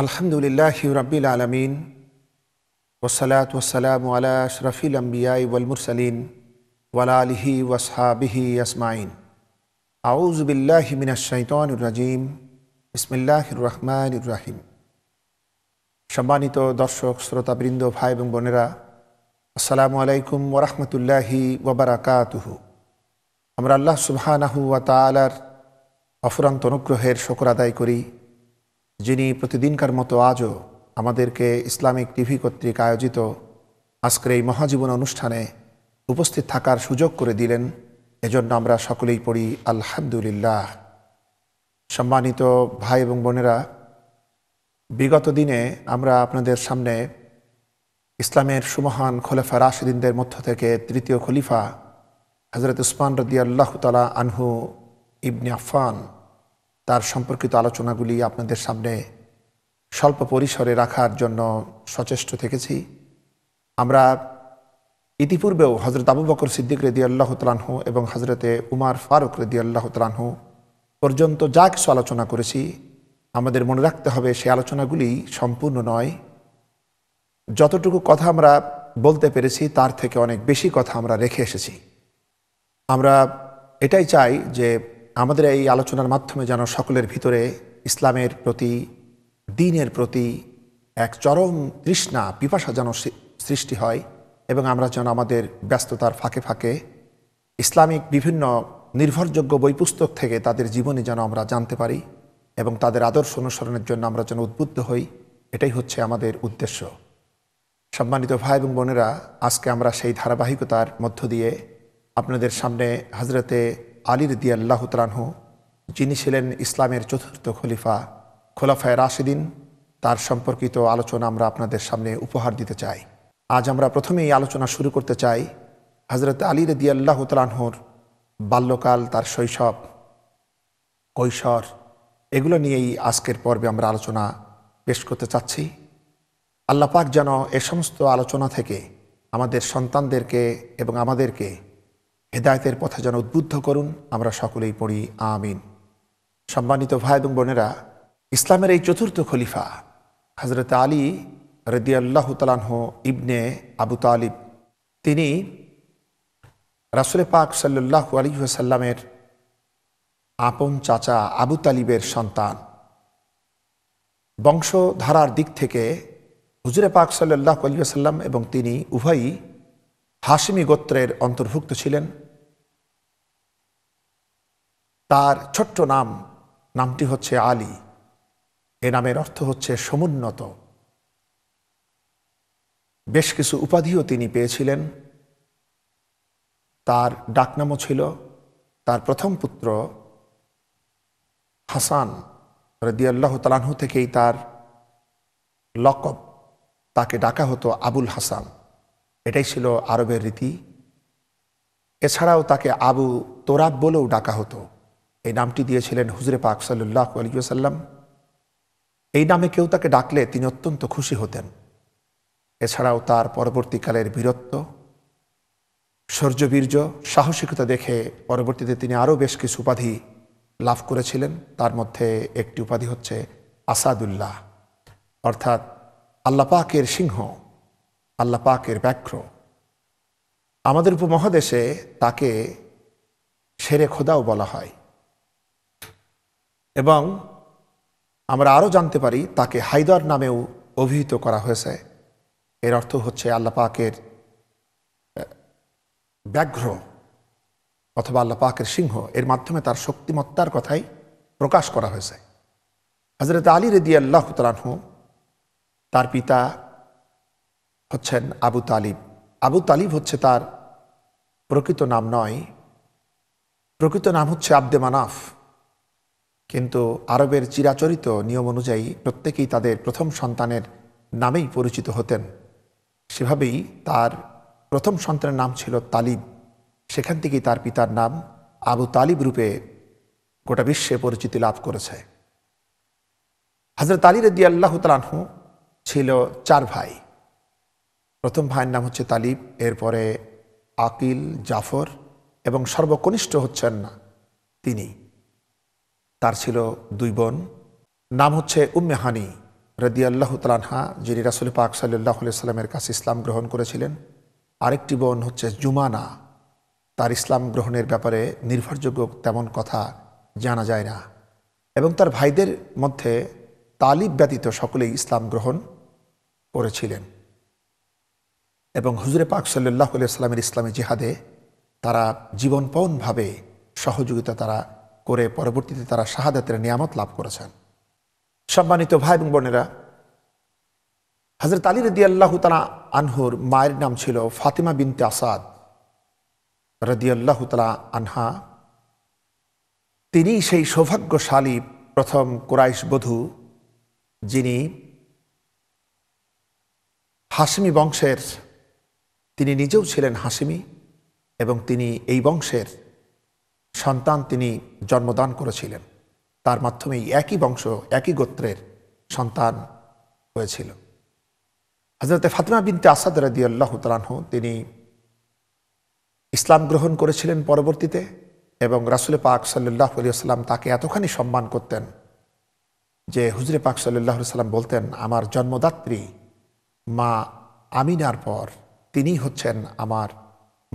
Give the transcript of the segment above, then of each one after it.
الحمد لله رب العالمين والصلاة والسلام على أشرف الأنبياء والمرسلين وعلى آله وأصحابه أجمعين أعوذ بالله من الشيطان الرجيم بسم الله الرحمن الرحيم সম্মানিত দর্শক শ্রোতাবৃন্দ ভাই এবং বোনেরা আসসালামু আলাইকুম ওরহমতুল্লাহি ওবরাকাতুহু আমরা আল্লাহ সুবহানাহু ওয়া তাআলার অফুরান্ত অনুগ্রহের শকর আদায় করি যিনি প্রতিদিনকার মতো আজও আমাদেরকে ইসলামিক টিভি কর্তৃক আয়োজিত আজকের এই মহাজীবন অনুষ্ঠানে উপস্থিত থাকার সুযোগ করে দিলেন এজন্য আমরা সকলেই পড়ি আলহামদুলিল্লাহ সম্মানিত ভাই এবং বোনেরা বিগত দিনে আমরা আপনাদের সামনে ইসলামের সুমহান খলেফা রাশিদিনদের মধ্য থেকে তৃতীয় খলিফা হজরত উসমান রদিয়াল্লাহ তালা আনহু ইবনে আফান তার সম্পর্কিত আলোচনাগুলি আপনাদের সামনে স্বল্প পরিসরে রাখার জন্য সচেষ্ট থেকেছি আমরা ইতিপূর্বেও হজরত আবু বকর সিদ্দিক রেদি আল্লাহ তালাহু এবং হজরতে উমার ফারুক রেদি আল্লাহ তালাহু পর্যন্ত যা কিছু আলোচনা করেছি আমাদের মনে রাখতে হবে সেই আলোচনাগুলি সম্পূর্ণ নয় যতটুকু কথা আমরা বলতে পেরেছি তার থেকে অনেক বেশি কথা আমরা রেখে এসেছি আমরা এটাই চাই যে আমাদের এই আলোচনার মাধ্যমে যেন সকলের ভিতরে ইসলামের প্রতি দিনের প্রতি এক চরম তৃষ্ণা পিপাসা যেন সৃষ্টি হয় এবং আমরা যেন আমাদের ব্যস্ততার ফাঁকে ফাঁকে ইসলামিক বিভিন্ন নির্ভরযোগ্য পুস্তক থেকে তাদের জীবনে যেন আমরা জানতে পারি এবং তাদের আদর্শ অনুসরণের জন্য আমরা যেন উদ্বুদ্ধ হই এটাই হচ্ছে আমাদের উদ্দেশ্য সম্মানিত ভাই এবং বোনেরা আজকে আমরা সেই ধারাবাহিকতার মধ্য দিয়ে আপনাদের সামনে হাজরতে আলীর রদি আল্লাহ তালাহু যিনি ছিলেন ইসলামের চতুর্থ খলিফা খোলাফায় রাশিদিন তার সম্পর্কিত আলোচনা আমরা আপনাদের সামনে উপহার দিতে চাই আজ আমরা প্রথমেই আলোচনা শুরু করতে চাই হজরত আলী রদি আল্লাহ তালাহুর বাল্যকাল তার শৈশব কৈশোর এগুলো নিয়েই আজকের পর্বে আমরা আলোচনা পেশ করতে চাচ্ছি আল্লাপাক যেন এ সমস্ত আলোচনা থেকে আমাদের সন্তানদেরকে এবং আমাদেরকে হেদায়তের পথে যেন উদ্বুদ্ধ করুন আমরা সকলেই পড়ি আমিন সম্মানিত ভাই এবং বোনেরা ইসলামের এই চতুর্থ খলিফা হজরত আলী রদিয়াল্লাহ তালাহ ইবনে আবু তালিব তিনি রাসুল পাক সাল্লাহ সাল্লামের আপন চাচা আবু তালিবের সন্তান বংশধারার দিক থেকে হুজুরে পাক সাল্লাহ সাল্লাম এবং তিনি উভয়ই হাসিমি গোত্রের অন্তর্ভুক্ত ছিলেন তার ছোট্ট নাম নামটি হচ্ছে আলী এ নামের অর্থ হচ্ছে সমুন্নত বেশ কিছু উপাধিও তিনি পেয়েছিলেন তার ডাকনামও ছিল তার প্রথম পুত্র হাসান রদিয়াল্লাহ তালাহু থেকেই তার লকব তাকে ডাকা হতো আবুল হাসান এটাই ছিল আরবের রীতি এছাড়াও তাকে আবু তোরাব বলেও ডাকা হতো এই নামটি দিয়েছিলেন হুজরে পাক সাল্লাহ আলিয়াসাল্লাম এই নামে কেউ তাকে ডাকলে তিনি অত্যন্ত খুশি হতেন এছাড়াও তার পরবর্তীকালের বীরত্ব শৌর্যবীর্য সাহসিকতা দেখে পরবর্তীতে তিনি আরও বেশ কিছু উপাধি লাভ করেছিলেন তার মধ্যে একটি উপাধি হচ্ছে আসাদুল্লাহ অর্থাৎ আল্লাপাকের সিংহ আল্লাপাকের ব্যাঘ্র আমাদের উপমহাদেশে তাকে সেরে খোদাও বলা হয় এবং আমরা আরও জানতে পারি তাকে হায়দার নামেও অভিহিত করা হয়েছে এর অর্থ হচ্ছে আল্লাপাকের ব্যাঘ্র অথবা আল্লাপাকের পাকের সিংহ এর মাধ্যমে তার শক্তিমত্তার কথাই প্রকাশ করা হয়েছে হজরত আলী রেদি আল্লাহ তালহু তার পিতা হচ্ছেন আবু তালিব আবু তালিব হচ্ছে তার প্রকৃত নাম নয় প্রকৃত নাম হচ্ছে আব্দে মানাফ কিন্তু আরবের চিরাচরিত নিয়ম অনুযায়ী প্রত্যেকেই তাদের প্রথম সন্তানের নামেই পরিচিত হতেন সেভাবেই তার প্রথম সন্তানের নাম ছিল তালিব সেখান থেকেই তার পিতার নাম আবু তালিব রূপে গোটা বিশ্বে পরিচিতি লাভ করেছে হাজরত আলী রদি আল্লাহ তালাহু ছিল চার ভাই প্রথম ভাইয়ের নাম হচ্ছে তালিব এরপরে আকিল জাফর এবং সর্বকনিষ্ঠ হচ্ছেন না তিনি তার ছিল দুই বোন নাম হচ্ছে উম্মে হানি রদি আল্লাহ তালানহা যিনি রাসুল পাক সাল্লাহ সাল্লামের কাছে ইসলাম গ্রহণ করেছিলেন আরেকটি বোন হচ্ছে জুমানা তার ইসলাম গ্রহণের ব্যাপারে নির্ভরযোগ্য তেমন কথা জানা যায় না এবং তার ভাইদের মধ্যে তালিব ব্যতীত সকলেই ইসলাম গ্রহণ করেছিলেন এবং হুজুরে পাক সাল্লাহ সাল্লামের ইসলামী জিহাদে তারা জীবনপণভাবে সহযোগিতা তারা করে পরবর্তীতে তারা শাহাদাতের নিয়ামত লাভ করেছেন সম্মানিত ভাই এবং বোনেরা হজরত আলী রদি আল্লাহ তালা আনহুর মায়ের নাম ছিল ফাতিমা বিনতে আসাদ রদি আল্লাহ তালা আনহা তিনি সেই সৌভাগ্যশালী প্রথম কুরাইশ বধূ যিনি হাসিমি বংশের তিনি নিজেও ছিলেন হাসিমি এবং তিনি এই বংশের সন্তান তিনি জন্মদান করেছিলেন তার মাধ্যমেই একই বংশ একই গোত্রের সন্তান হয়েছিল হজরতে ফাতমা বিনতে আসাদ রাদি আল্লাহ তালাহ তিনি ইসলাম গ্রহণ করেছিলেন পরবর্তীতে এবং রাসুল পাক সাল্লাহ আলিয়াল্লাম তাকে এতখানি সম্মান করতেন যে হুজরে পাক সাল্লাহ সাল্লাম বলতেন আমার জন্মদাত্রী মা আমিনার পর তিনি হচ্ছেন আমার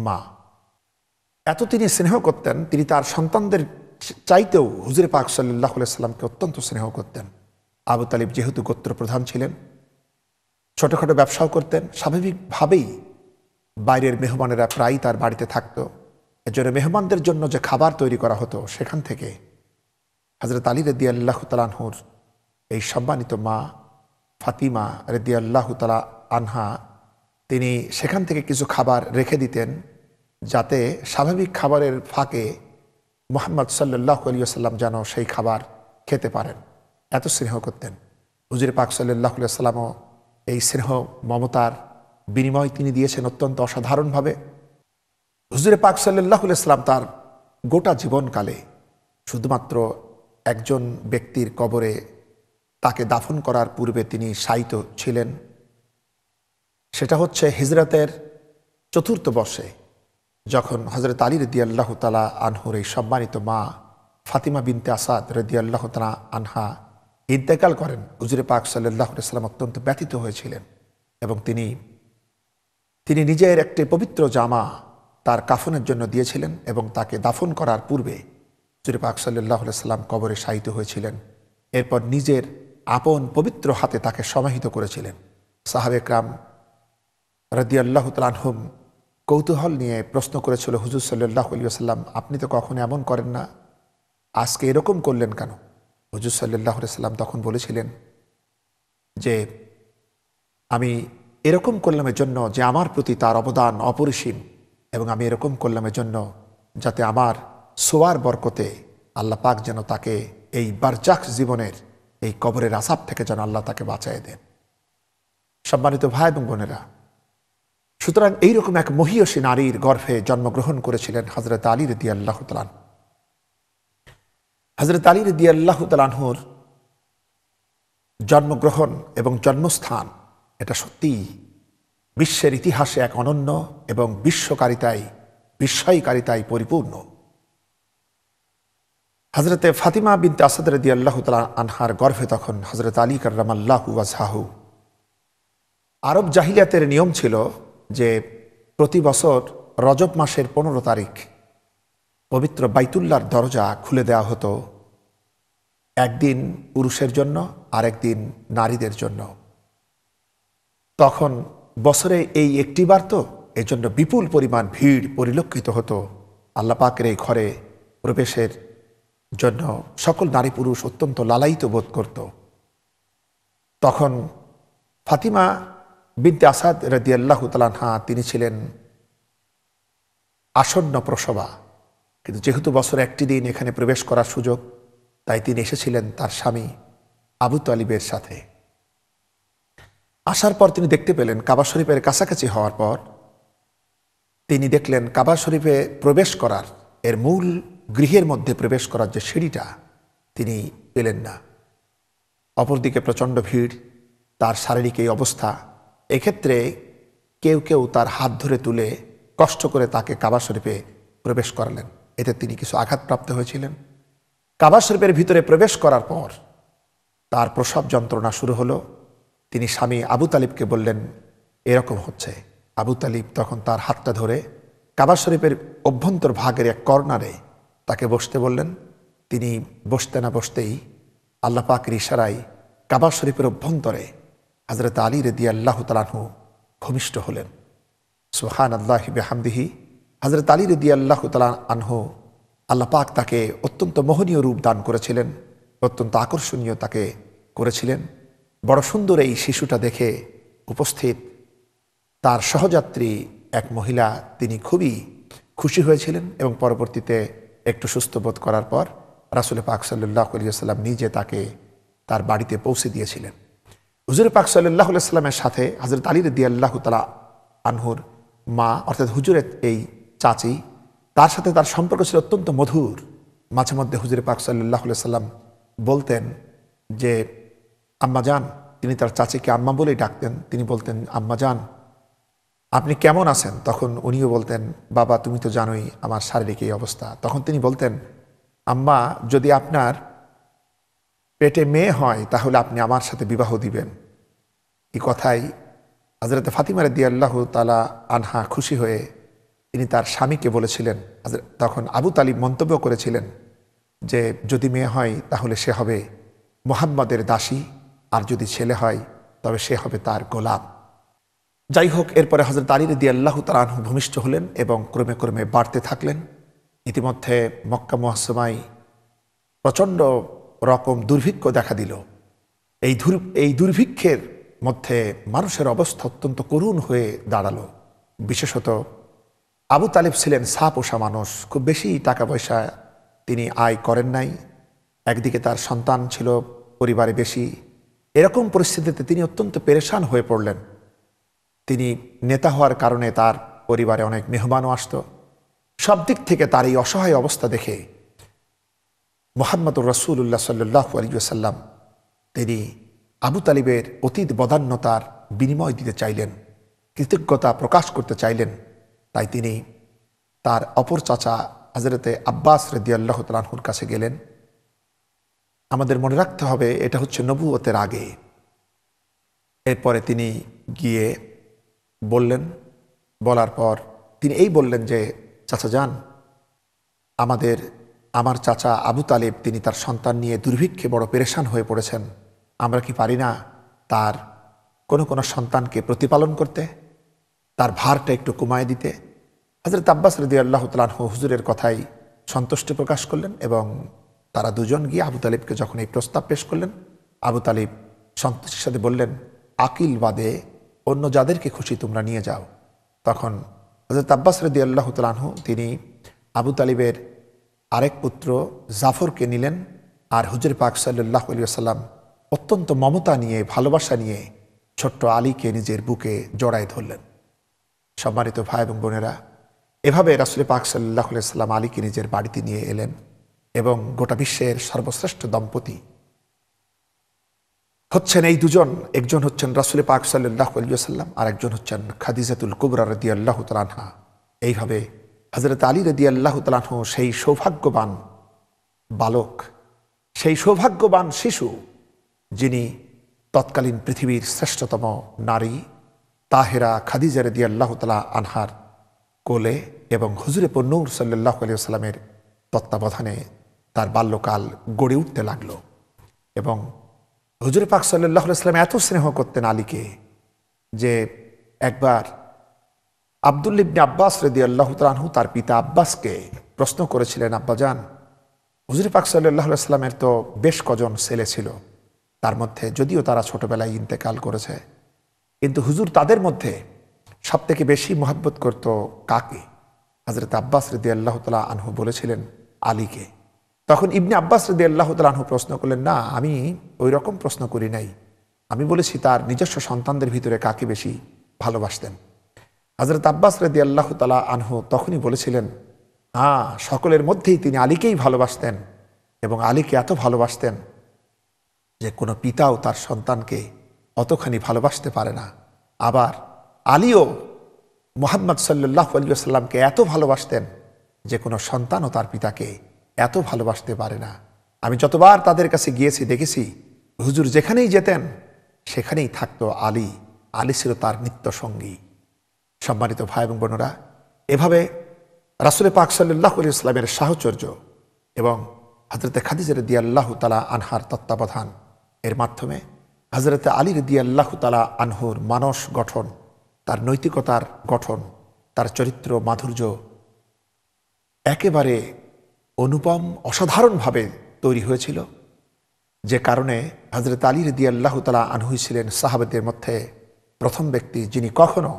মা এত তিনি স্নেহ করতেন তিনি তার সন্তানদের চাইতেও হুজুর পাক সাল্লাহ সাল্লামকে অত্যন্ত স্নেহ করতেন আবু তালিব যেহেতু গোত্র প্রধান ছিলেন ছোটোখাটো ব্যবসাও করতেন স্বাভাবিকভাবেই বাইরের মেহমানেরা প্রায়ই তার বাড়িতে থাকত এর জন্য মেহমানদের জন্য যে খাবার তৈরি করা হতো সেখান থেকে হজরত আলী রেদি আল্লাহ তালাহুর এই সম্মানিত মা ফাতিমা রেদি আল্লাহ তালা আনহা তিনি সেখান থেকে কিছু খাবার রেখে দিতেন যাতে স্বাভাবিক খাবারের ফাঁকে মোহাম্মদ সাল্লাহ আলিয়া সাল্লাম যেন সেই খাবার খেতে পারেন এত স্নেহ করতেন হুজির পাক সাল্লাহ সাল্লামও এই স্নেহ মমতার বিনিময় তিনি দিয়েছেন অত্যন্ত অসাধারণভাবে হুজুরে পাক সাল্লাহ সাল্লাম তার গোটা জীবনকালে শুধুমাত্র একজন ব্যক্তির কবরে তাকে দাফন করার পূর্বে তিনি সাইিত ছিলেন সেটা হচ্ছে হিজরতের চতুর্থ বর্ষে যখন হজরত আলী রদি আল্লাহ তালা আনহুর এই সম্মানিত মা ফাতিমা বিনতে আসাদ রদি আল্লাহ তালা আনহা ইন্তেকাল করেন উজরে পাক সাল্লাহ অত্যন্ত ব্যথিত হয়েছিলেন এবং তিনি তিনি নিজের একটি পবিত্র জামা তার কাফনের জন্য দিয়েছিলেন এবং তাকে দাফন করার পূর্বে হুজুরে পাক সাল্লাহ সাল্লাম কবরে শায়িত হয়েছিলেন এরপর নিজের আপন পবিত্র হাতে তাকে সমাহিত করেছিলেন সাহাবেকরাম রদি আল্লাহ তালাহম কৌতূহল নিয়ে প্রশ্ন করেছিল হুজুর সাল্লাহ আলী আপনি তো কখনো এমন করেন না আজকে এরকম করলেন কেন হুজুর সাল্লাহ সাল্লাম তখন বলেছিলেন যে আমি এরকম করলামের জন্য যে আমার প্রতি তার অবদান অপরিসীম এবং আমি এরকম করলামের জন্য যাতে আমার সোয়ার বরকতে আল্লাহ পাক যেন তাকে এই বারজাক জীবনের এই কবরের আসাব থেকে যেন আল্লাহ তাকে বাঁচায় দেন সম্মানিত ভাই এবং বোনেরা সুতরাং এইরকম এক মহীয়সী নারীর গর্ভে জন্মগ্রহণ করেছিলেন হজরত আলী রদি আল্লাহ তালান হজরত আলী রদি আল্লাহ তালানহুর জন্মগ্রহণ এবং জন্মস্থান এটা সত্যিই বিশ্বের ইতিহাসে এক অনন্য এবং বিশ্বকারিতায় বিস্ময়কারিতায় পরিপূর্ণ হজরতে ফাতিমা বিনতে আসাদ রদি আল্লাহ তালা আনহার গর্ভে তখন হজরত আলী কার্রাম আজাহু আরব জাহিলিয়াতের নিয়ম ছিল যে প্রতি বছর রজব মাসের পনেরো তারিখ পবিত্র বাইতুল্লার দরজা খুলে দেওয়া হতো একদিন পুরুষের জন্য আর একদিন নারীদের জন্য তখন বছরে এই একটিবার তো এজন্য বিপুল পরিমাণ ভিড় পরিলক্ষিত হতো আল্লাপাকের এই ঘরে প্রবেশের জন্য সকল নারী পুরুষ অত্যন্ত লালায়িত বোধ করত তখন ফাতিমা বিদ্যা আসাদ রদিয়াল্লাহ তালানহা তিনি ছিলেন আসন্ন প্রসবা কিন্তু যেহেতু বছর একটি দিন এখানে প্রবেশ করার সুযোগ তাই তিনি এসেছিলেন তার স্বামী আবু তালিবের সাথে আসার পর তিনি দেখতে পেলেন কাবা শরীফের কাছাকাছি হওয়ার পর তিনি দেখলেন কাবা শরীফে প্রবেশ করার এর মূল গৃহের মধ্যে প্রবেশ করার যে সিঁড়িটা তিনি পেলেন না অপরদিকে প্রচণ্ড ভিড় তার শারীরিক এই অবস্থা এক্ষেত্রে কেউ কেউ তার হাত ধরে তুলে কষ্ট করে তাকে কাবা শরীফে প্রবেশ করালেন এতে তিনি কিছু আঘাতপ্রাপ্ত হয়েছিলেন কাবা শরীফের ভিতরে প্রবেশ করার পর তার প্রসব যন্ত্রণা শুরু হলো তিনি স্বামী আবু তালিবকে বললেন এরকম হচ্ছে আবু তালিব তখন তার হাতটা ধরে কাবা শরীফের অভ্যন্তর ভাগের এক কর্নারে তাকে বসতে বললেন তিনি বসতে না বসতেই আল্লাপাকের ইশারায় কাবা শরীফের অভ্যন্তরে হজরত আলী রেদি আল্লাহ তালাহু ভূমিষ্ঠ হলেন সুহান আল্লাহ বেহামদিহি হজরত আলী রেদি আল্লাহ তালাহ আনহু আল্লাহ পাক তাকে অত্যন্ত মোহনীয় রূপ দান করেছিলেন অত্যন্ত আকর্ষণীয় তাকে করেছিলেন বড় সুন্দর এই শিশুটা দেখে উপস্থিত তার সহযাত্রী এক মহিলা তিনি খুবই খুশি হয়েছিলেন এবং পরবর্তীতে একটু সুস্থ বোধ করার পর রাসুল পাক সাল্লাহ সাল্লাম নিজে তাকে তার বাড়িতে পৌঁছে দিয়েছিলেন হুজুর পাক সাল্লাহ সাল্লামের সাথে হাজরত আলী রদি আল্লাহ তালা আনহুর মা অর্থাৎ হুজুরের এই চাচি তার সাথে তার সম্পর্ক ছিল অত্যন্ত মধুর মাঝে মধ্যে হুজুর পাক সাল্লাহ সাল্লাম বলতেন যে আম্মা যান তিনি তার চাচিকে আম্মা বলেই ডাকতেন তিনি বলতেন আম্মা যান আপনি কেমন আছেন তখন উনিও বলতেন বাবা তুমি তো জানোই আমার শারীরিক এই অবস্থা তখন তিনি বলতেন আম্মা যদি আপনার পেটে মেয়ে হয় তাহলে আপনি আমার সাথে বিবাহ দিবেন এই কথাই হাজরত ফাতিমার দিয়ে আল্লাহ তালা আনহা খুশি হয়ে তিনি তার স্বামীকে বলেছিলেন তখন আবু তালিব মন্তব্য করেছিলেন যে যদি মেয়ে হয় তাহলে সে হবে মোহাম্মদের দাসী আর যদি ছেলে হয় তবে সে হবে তার গোলাপ যাই হোক এরপরে হজরত আলীর দিয়ে আল্লাহ আনহু ভূমিষ্ঠ হলেন এবং ক্রমে ক্রমে বাড়তে থাকলেন ইতিমধ্যে মক্কা মহাসমাই প্রচণ্ড রকম দুর্ভিক্ষ দেখা দিল এই দুর এই দুর্ভিক্ষের মধ্যে মানুষের অবস্থা অত্যন্ত করুণ হয়ে দাঁড়ালো বিশেষত আবু তালেব ছিলেন সা পোষা মানুষ খুব বেশি টাকা পয়সা তিনি আয় করেন নাই একদিকে তার সন্তান ছিল পরিবারে বেশি এরকম পরিস্থিতিতে তিনি অত্যন্ত পেরেশান হয়ে পড়লেন তিনি নেতা হওয়ার কারণে তার পরিবারে অনেক মেহমানও আসত সব দিক থেকে তার এই অসহায় অবস্থা দেখে মোহাম্মদুর রসুল্লাহ সাল্লাহ আলিয়াসাল্লাম তিনি আবু তালিবের অতীত বদান্যতার বিনিময় দিতে চাইলেন কৃতজ্ঞতা প্রকাশ করতে চাইলেন তাই তিনি তার অপর চাচা হাজরতে আব্বাস আল্লাহ তালাহুর কাছে গেলেন আমাদের মনে রাখতে হবে এটা হচ্ছে নবুয়তের আগে এরপরে তিনি গিয়ে বললেন বলার পর তিনি এই বললেন যে চাচা যান আমাদের আমার চাচা আবু তালেব তিনি তার সন্তান নিয়ে দুর্ভিক্ষে বড় পেরেশান হয়ে পড়েছেন আমরা কি পারি না তার কোনো কোনো সন্তানকে প্রতিপালন করতে তার ভারটা একটু কমায় দিতে হাজরত আব্বাস রদি আল্লাহ তালাহু হুজুরের কথাই সন্তুষ্টি প্রকাশ করলেন এবং তারা দুজন গিয়ে আবু তালিবকে যখন এই প্রস্তাব পেশ করলেন আবু তালিব সন্তোষের সাথে বললেন আকিল বাদে অন্য যাদেরকে খুশি তোমরা নিয়ে যাও তখন হজরত আব্বাস রদি আল্লাহ তালাহু তিনি আবু তালিবের আরেক পুত্র জাফরকে নিলেন আর হুজুর পাক সাল্লাহ সাল্লাম অত্যন্ত মমতা নিয়ে ভালোবাসা নিয়ে ছোট্ট আলীকে নিজের বুকে জড়ায় ধরলেন সম্মানিত ভাই এবং বোনেরা এভাবে রাসুল পাক সাল্লাহ সাল্লাম আলীকে নিজের বাড়িতে নিয়ে এলেন এবং গোটা বিশ্বের সর্বশ্রেষ্ঠ দম্পতি হচ্ছেন এই দুজন একজন হচ্ছেন রাসুল পাক সাল্লাহ আলিয়া সাল্লাম আর একজন হচ্ছেন খাদিজাতুল কুবরার রদি আল্লাহ তালানহা এইভাবে হজরত আলী রদি আল্লাহ তালাহ সেই সৌভাগ্যবান বালক সেই সৌভাগ্যবান শিশু যিনি তৎকালীন পৃথিবীর শ্রেষ্ঠতম নারী তাহেরা খাদিজা রদি আল্লাহ তালা আনহার কোলে এবং হুজুরে পন্নৌর সাল্লাহ আলিয়াল্লামের তত্ত্বাবধানে তার বাল্যকাল গড়ে উঠতে লাগল এবং হুজুরে পাক সাল্লাহ সাল্লাম এত স্নেহ করতেন আলীকে যে একবার আবদুল ইবনে আব্বাস রেদি আল্লাহ তালাহু তার পিতা আব্বাসকে প্রশ্ন করেছিলেন আব্বাজান হুজুর পাক সাল্লাহ আসলামের তো বেশ কজন ছেলে ছিল তার মধ্যে যদিও তারা ছোটবেলায় ইন্তেকাল করেছে কিন্তু হুজুর তাদের মধ্যে সবথেকে বেশি মহাব্বত করত কাকে হাজরত আব্বাস রেদি আল্লাহ তালা আনহু বলেছিলেন আলীকে তখন ইবনে আব্বাস রেদি আল্লাহ তালা আনহু প্রশ্ন করলেন না আমি ওই রকম প্রশ্ন করি নাই আমি বলেছি তার নিজস্ব সন্তানদের ভিতরে কাকে বেশি ভালোবাসতেন হজরত আব্বাস রেদি আল্লাহ তালা আনহু তখনই বলেছিলেন হ্যাঁ সকলের মধ্যেই তিনি আলীকেই ভালোবাসতেন এবং আলীকে এত ভালোবাসতেন যে কোনো পিতাও তার সন্তানকে অতখানি ভালোবাসতে পারে না আবার আলীও মোহাম্মদ সাল্লাহ আলিয়াল্লামকে এত ভালোবাসতেন যে কোনো সন্তানও তার পিতাকে এত ভালোবাসতে পারে না আমি যতবার তাদের কাছে গিয়েছি দেখেছি হুজুর যেখানেই যেতেন সেখানেই থাকতো আলী আলী ছিল তার নিত্য সঙ্গী সম্মানিত ভাই এবং বোনরা এভাবে রাসুল পাক সাল্লাহ আলী ইসলামের সাহচর্য এবং হজরতে খাদিজের দিয়া তালা আনহার তত্ত্বাবধান এর মাধ্যমে হজরতে আলীর দিয়া তালা আনহুর মানস গঠন তার নৈতিকতার গঠন তার চরিত্র মাধুর্য একেবারে অনুপম অসাধারণভাবে তৈরি হয়েছিল যে কারণে হজরত আলী রদি তালা আনহুই ছিলেন সাহাবেদের মধ্যে প্রথম ব্যক্তি যিনি কখনো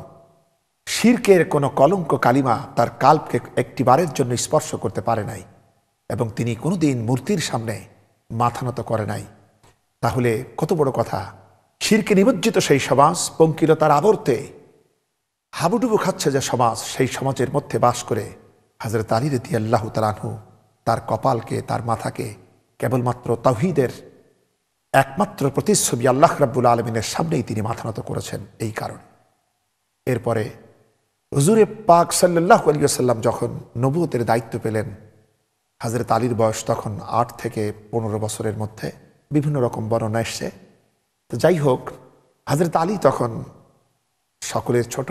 শির্কের কোনো কলঙ্ক কালিমা তার কাল্পকে একটি বারের জন্য স্পর্শ করতে পারে নাই এবং তিনি কোনোদিন মূর্তির সামনে মাথা নত করে নাই তাহলে কত বড় কথা শিরকে নিমজ্জিত সেই সমাজ পঙ্কিলতার আবর্তে হাবুডুবু খাচ্ছে যে সমাজ সেই সমাজের মধ্যে বাস করে হাজরত আলী রতি আল্লাহ তালানহু তার কপালকে তার মাথাকে কেবলমাত্র তাহিদের একমাত্র প্রতিচ্ছবি আল্লাহ রাব্বুল আলমিনের সামনেই তিনি মাথানত করেছেন এই কারণে এরপরে হুজুরে পাক সাল্লাহ সাল্লাম যখন নবুতের দায়িত্ব পেলেন হাজরত আলীর বয়স তখন আট থেকে পনেরো বছরের মধ্যে বিভিন্ন রকম বর্ণনা এসছে তো যাই হোক হাজরত আলী তখন সকলের ছোট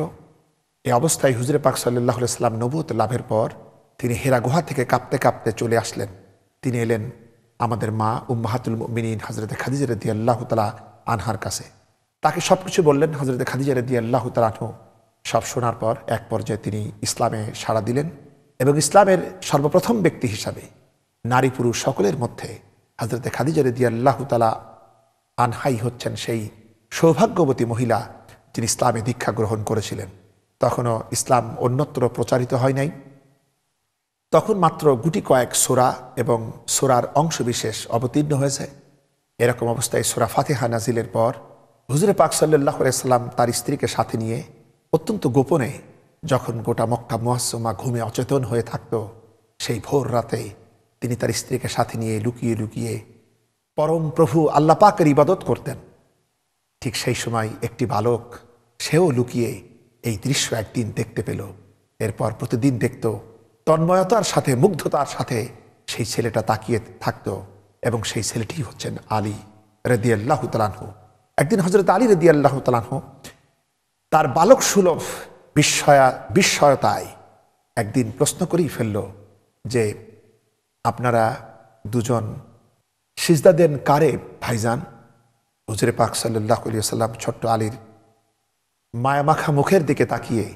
এই অবস্থায় হুজরে পাক সাল্লাহ সাল্লাম নবুত লাভের পর তিনি হেরা গুহা থেকে কাঁপতে কাঁপতে চলে আসলেন তিনি এলেন আমাদের মা উম্মাহাতুল মিনীন হাজরতে খাদিজা রদি আল্লাহ তালা আনহার কাছে তাকে সব কিছু বললেন হাজরত খাদিজা দিয়াল্লাহ আল্লাহ তালা সব শোনার পর এক পর্যায়ে তিনি ইসলামে সাড়া দিলেন এবং ইসলামের সর্বপ্রথম ব্যক্তি হিসাবে নারী পুরুষ সকলের মধ্যে হাজরতে খাদিজা রেদিয়াল্লাহ তালা আনহাই হচ্ছেন সেই সৌভাগ্যবতী মহিলা যিনি ইসলামে দীক্ষা গ্রহণ করেছিলেন তখনও ইসলাম অন্যত্র প্রচারিত হয় নাই তখন মাত্র গুটি কয়েক সোরা এবং সোরার অংশবিশেষ অবতীর্ণ হয়েছে এরকম অবস্থায় সোরা ফাতেহা নাজিলের পর হুজুরে পাক সাল্লাহ সাল্লাম তার স্ত্রীকে সাথে নিয়ে অত্যন্ত গোপনে যখন গোটা মক্কা মোয়াসমা ঘুমে অচেতন হয়ে থাকত সেই ভোর রাতে তিনি তার স্ত্রীকে সাথে নিয়ে লুকিয়ে লুকিয়ে পরম প্রভু আল্লাপাকের ইবাদত করতেন ঠিক সেই সময় একটি বালক সেও লুকিয়ে এই দৃশ্য একদিন দেখতে পেল এরপর প্রতিদিন দেখত তন্ময়তার সাথে মুগ্ধতার সাথে সেই ছেলেটা তাকিয়ে থাকত এবং সেই ছেলেটি হচ্ছেন আলী রেদি তালানহ একদিন হজরত আলী রেদি তালানহ তার বালক সুলভ বিস্ময়া বিস্ময়তায় একদিন প্রশ্ন করেই ফেলল যে আপনারা দুজন সিজদা দেন কারে ভাইজান হুজরে পাক সাল্লাহ সাল্লাম ছোট্ট আলীর মায়ামাখা মুখের দিকে তাকিয়ে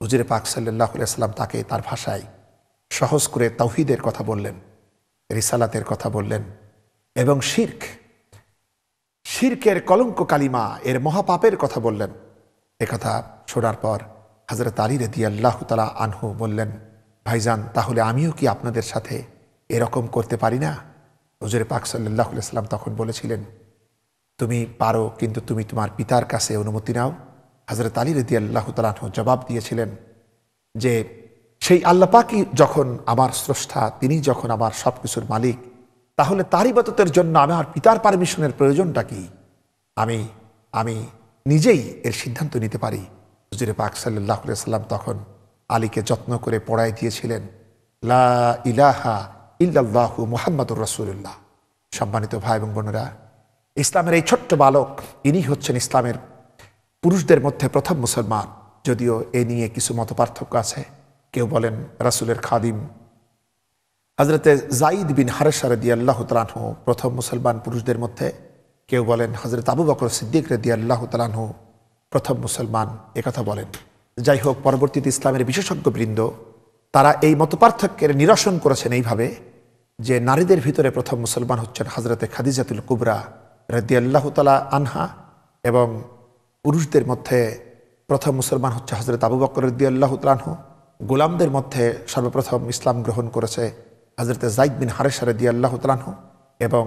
হুজরে পাক সাল্লাহ সাল্লাম তাকে তার ভাষায় সহজ করে তৌহিদের কথা বললেন রিসালাতের কথা বললেন এবং শির্ক শির্কের কলঙ্ক কালিমা এর মহাপাপের কথা বললেন একথা শোনার পর হাজরত আলী রেদি আল্লাহ তালা আনহু বললেন ভাইজান তাহলে আমিও কি আপনাদের সাথে এরকম করতে পারি না হুজুরে পাক সাল্লাহ সাল্লাম তখন বলেছিলেন তুমি পারো কিন্তু তুমি তোমার পিতার কাছে অনুমতি নাও হাজরত আলী রেদি আল্লাহ আনহু জবাব দিয়েছিলেন যে সেই পাকি যখন আমার স্রষ্টা তিনি যখন আমার সব কিছুর মালিক তাহলে তারই বততের জন্য আমার পিতার পারমিশনের প্রয়োজনটা কি আমি আমি নিজেই এর সিদ্ধান্ত নিতে পারি হুজুরে পাক সাল্লাহ সাল্লাম তখন আলীকে যত্ন করে পড়ায় দিয়েছিলেন লা ইলাহা ইল্লাহ মোহাম্মদুর রসুল্লাহ সম্মানিত ভাই এবং বোনেরা ইসলামের এই ছোট্ট বালক ইনি হচ্ছেন ইসলামের পুরুষদের মধ্যে প্রথম মুসলমান যদিও এ নিয়ে কিছু মত পার্থক্য আছে কেউ বলেন রাসুলের খাদিম হজরতে জাইদ বিন হারেসারদি আল্লাহ তালানহ প্রথম মুসলমান পুরুষদের মধ্যে কেউ বলেন হজরত আবু বকর সিদ্দিক রেদি আল্লাহ তালানহ প্রথম মুসলমান একথা বলেন যাই হোক পরবর্তীতে ইসলামের বিশেষজ্ঞবৃন্দ তারা এই মতপার্থক্যের নিরসন করেছেন এইভাবে যে নারীদের ভিতরে প্রথম মুসলমান হচ্ছেন হজরতে খাদিজাতুল কুবরা রেদি আল্লাহ তালা আনহা এবং পুরুষদের মধ্যে প্রথম মুসলমান হচ্ছে হজরত আবু বকর রদি আল্লাহ তালাহু গোলামদের মধ্যে সর্বপ্রথম ইসলাম গ্রহণ করেছে হজরতে জাইদ বিন হারেসা রদি আল্লাহ তালাহু এবং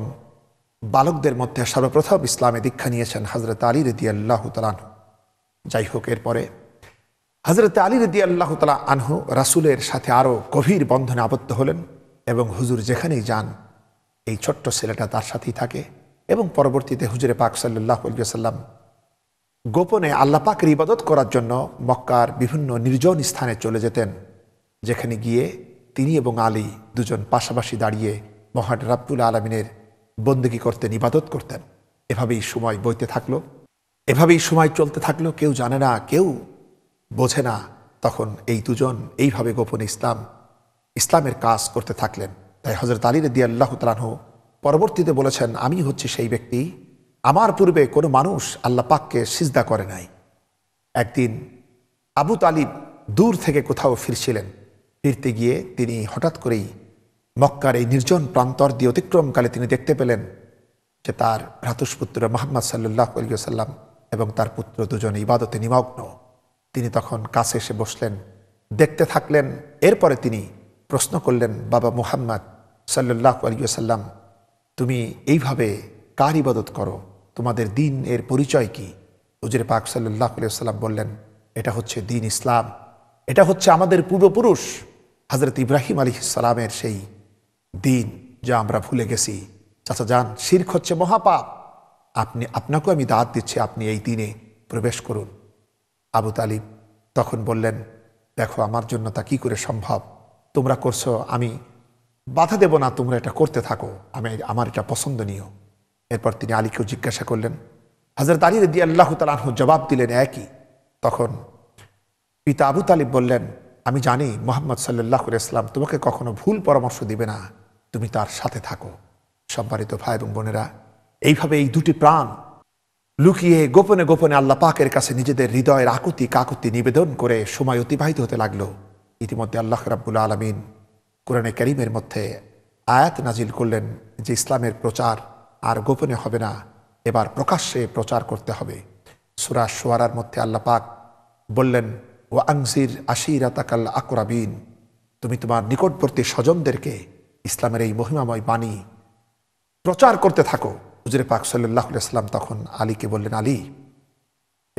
বালকদের মধ্যে সর্বপ্রথম ইসলামে দীক্ষা নিয়েছেন হজরত আলী রদি আল্লাহ তালানহু যাই হোক এরপরে হজরত আলী রদি আল্লাহ তালা আনহু রাসুলের সাথে আরও গভীর বন্ধনে আবদ্ধ হলেন এবং হুজুর যেখানেই যান এই ছোট্ট ছেলেটা তার সাথেই থাকে এবং পরবর্তীতে হুজুরে পাক সাল্লাহ সাল্লাম গোপনে আল্লাহ পাকের ইবাদত করার জন্য মক্কার বিভিন্ন নির্জন স্থানে চলে যেতেন যেখানে গিয়ে তিনি এবং আলী দুজন পাশাপাশি দাঁড়িয়ে মহান রাব্দুল আলমিনের বন্দুকি করতেন ইবাদত করতেন এভাবেই সময় বইতে থাকলো এভাবেই সময় চলতে থাকলো কেউ জানে না কেউ বোঝে না তখন এই দুজন এইভাবে গোপনে ইসলাম ইসলামের কাজ করতে থাকলেন তাই হজরত আলী রদি আল্লাহ তালানহ পরবর্তীতে বলেছেন আমি হচ্ছে সেই ব্যক্তি আমার পূর্বে কোনো মানুষ আল্লাহ পাককে সিজদা করে নাই একদিন আবু তালিব দূর থেকে কোথাও ফিরছিলেন ফিরতে গিয়ে তিনি হঠাৎ করেই মক্কার এই নির্জন প্রান্তর দিয়ে অতিক্রমকালে তিনি দেখতে পেলেন যে তার ভ্রাতুষ্পুত্র মোহাম্মদ সাল্লাহ আলিয়াল্লাম এবং তার পুত্র দুজন ইবাদতে নিমগ্ন তিনি তখন কাছে এসে বসলেন দেখতে থাকলেন এরপরে তিনি প্রশ্ন করলেন বাবা মুহাম্মদ সাল্লাহ আলিয়াল্লাম তুমি এইভাবে কার ইবাদত করো তোমাদের দিন এর পরিচয় কি উজির পাক সাল্লাহ আলিয়াল্লাম বললেন এটা হচ্ছে দিন ইসলাম এটা হচ্ছে আমাদের পূর্বপুরুষ হজরত ইব্রাহিম আলী সালামের সেই দিন যা আমরা ভুলে গেছি চাচা যান শির্ক হচ্ছে মহাপাপ আপনি আপনাকেও আমি দাঁত দিচ্ছি আপনি এই দিনে প্রবেশ করুন আবু তালিব তখন বললেন দেখো আমার জন্য তা কি করে সম্ভব তোমরা করছো আমি বাধা দেব না তোমরা এটা করতে থাকো আমি আমার এটা পছন্দনীয় এরপর তিনি আলীকেও জিজ্ঞাসা করলেন হাজরত আলী রদি আল্লাহ তালাহ জবাব দিলেন একই তখন পিতা আবু তালিব বললেন আমি জানি মোহাম্মদ সাল্লাহ ইসলাম তোমাকে কখনো ভুল পরামর্শ দিবে না তুমি তার সাথে থাকো সম্মানিত ভাই এবং বোনেরা এইভাবে এই দুটি প্রাণ লুকিয়ে গোপনে গোপনে আল্লাহ পাকের কাছে নিজেদের হৃদয়ের আকুতি কাকুতি নিবেদন করে সময় অতিবাহিত হতে লাগলো ইতিমধ্যে আল্লাহ রাব্বুল আলমিন কোরআনে করিমের মধ্যে আয়াত নাজিল করলেন যে ইসলামের প্রচার আর গোপনে হবে না এবার প্রকাশ্যে প্রচার করতে হবে সুরা সোয়ারার মধ্যে আল্লাহ পাক বললেন ও আংসির আশিরাতাকাল আকরাবিন তুমি তোমার নিকটবর্তী স্বজনদেরকে ইসলামের এই মহিমাময় বাণী প্রচার করতে থাকো হুজুরে পাক সাল্লাহ ইসলাম তখন আলীকে বললেন আলী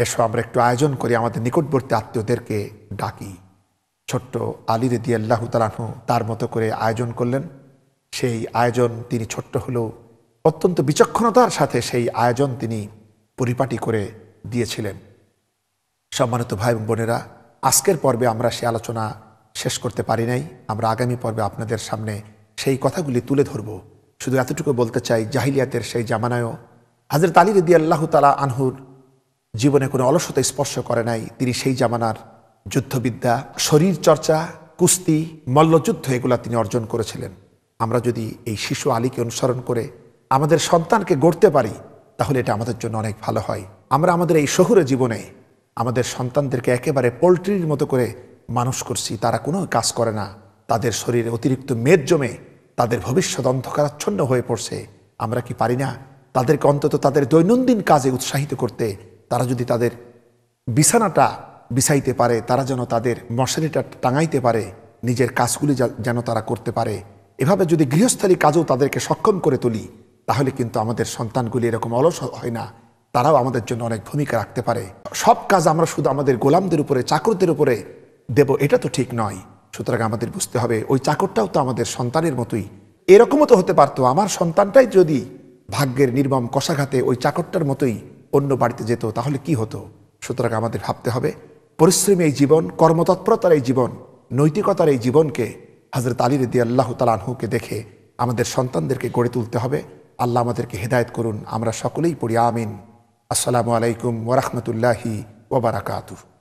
এসো আমরা একটু আয়োজন করি আমাদের নিকটবর্তী আত্মীয়দেরকে ডাকি ছোট্ট আলীরে দিয়ে আল্লাহ তালাহু তার মতো করে আয়োজন করলেন সেই আয়োজন তিনি ছোট্ট হলেও অত্যন্ত বিচক্ষণতার সাথে সেই আয়োজন তিনি পরিপাটি করে দিয়েছিলেন সম্মানিত ভাই বোনেরা আজকের পর্বে আমরা সে আলোচনা শেষ করতে পারি নাই আমরা আগামী পর্বে আপনাদের সামনে সেই কথাগুলি তুলে ধরব শুধু এতটুকু বলতে চাই জাহিলিয়াতের সেই জামানায়ও হাজরত আলী রদি আল্লাহ তালা আনহুর জীবনে কোনো অলসতা স্পর্শ করে নাই তিনি সেই জামানার যুদ্ধবিদ্যা শরীর চর্চা কুস্তি মল্লযুদ্ধ এগুলা তিনি অর্জন করেছিলেন আমরা যদি এই শিশু আলীকে অনুসরণ করে আমাদের সন্তানকে গড়তে পারি তাহলে এটা আমাদের জন্য অনেক ভালো হয় আমরা আমাদের এই শহুরে জীবনে আমাদের সন্তানদেরকে একেবারে পোলট্রির মতো করে মানুষ করছি তারা কোনো কাজ করে না তাদের শরীরে অতিরিক্ত মেদ জমে তাদের ভবিষ্যৎ অন্ধকারাচ্ছন্ন হয়ে পড়ছে আমরা কি পারি না তাদেরকে অন্তত তাদের দৈনন্দিন কাজে উৎসাহিত করতে তারা যদি তাদের বিছানাটা বিছাইতে পারে তারা যেন তাদের মশারিটা টাঙাইতে পারে নিজের কাজগুলি যেন তারা করতে পারে এভাবে যদি গৃহস্থলী কাজও তাদেরকে সক্ষম করে তুলি তাহলে কিন্তু আমাদের সন্তানগুলি এরকম অলস হয় না তারাও আমাদের জন্য অনেক ভূমিকা রাখতে পারে সব কাজ আমরা শুধু আমাদের গোলামদের উপরে চাকরদের উপরে দেব এটা তো ঠিক নয় সুতরাং আমাদের বুঝতে হবে ওই চাকরটাও তো আমাদের সন্তানের মতোই এরকমও তো হতে পারতো আমার সন্তানটাই যদি ভাগ্যের নির্মম কষাঘাতে ওই চাকরটার মতোই অন্য বাড়িতে যেত তাহলে কি হতো সুতরাং আমাদের ভাবতে হবে পরিশ্রমী এই জীবন কর্মতৎপরতার এই জীবন নৈতিকতার এই জীবনকে হজরত আলীর রদি আল্লাহ তালানহুকে দেখে আমাদের সন্তানদেরকে গড়ে তুলতে হবে আল্লাহ আমাদেরকে হেদায়ত করুন আমরা সকলেই পড়ি আমিন আসসালামু আলাইকুম ওরহমতুল্লাহি ওবরাকাতুর